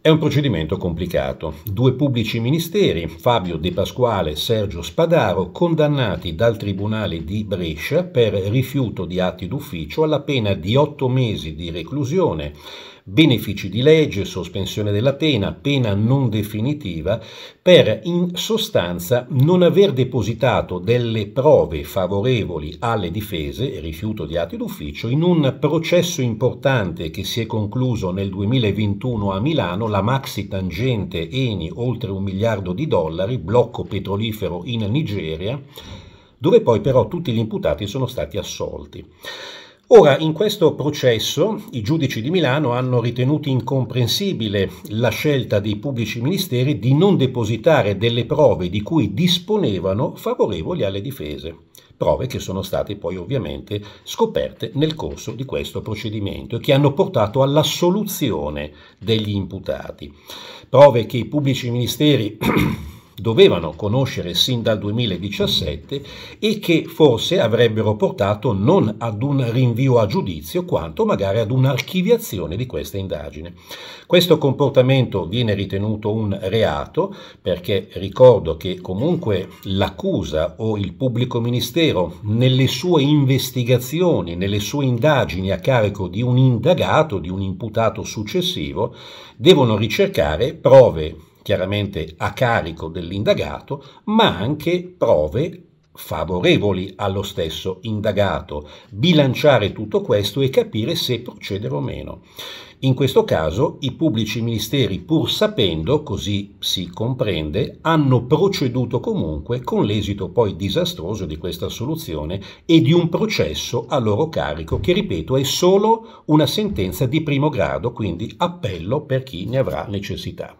È un procedimento complicato. Due pubblici ministeri, Fabio De Pasquale e Sergio Spadaro, condannati dal Tribunale di Brescia per rifiuto di atti d'ufficio alla pena di otto mesi di reclusione, benefici di legge, sospensione della pena, pena non definitiva, per in sostanza non aver depositato delle prove favorevoli alle difese, rifiuto di atti d'ufficio, in un processo importante che si è concluso nel 2021 a Milano la maxi tangente Eni oltre un miliardo di dollari, blocco petrolifero in Nigeria, dove poi però tutti gli imputati sono stati assolti. Ora, in questo processo i giudici di Milano hanno ritenuto incomprensibile la scelta dei pubblici ministeri di non depositare delle prove di cui disponevano favorevoli alle difese, prove che sono state poi ovviamente scoperte nel corso di questo procedimento e che hanno portato all'assoluzione degli imputati, prove che i pubblici ministeri dovevano conoscere sin dal 2017 e che forse avrebbero portato non ad un rinvio a giudizio quanto magari ad un'archiviazione di questa indagine. Questo comportamento viene ritenuto un reato perché ricordo che comunque l'accusa o il pubblico ministero nelle sue investigazioni, nelle sue indagini a carico di un indagato, di un imputato successivo, devono ricercare prove chiaramente a carico dell'indagato, ma anche prove favorevoli allo stesso indagato, bilanciare tutto questo e capire se procedere o meno. In questo caso i pubblici ministeri, pur sapendo, così si comprende, hanno proceduto comunque con l'esito poi disastroso di questa soluzione e di un processo a loro carico che, ripeto, è solo una sentenza di primo grado, quindi appello per chi ne avrà necessità.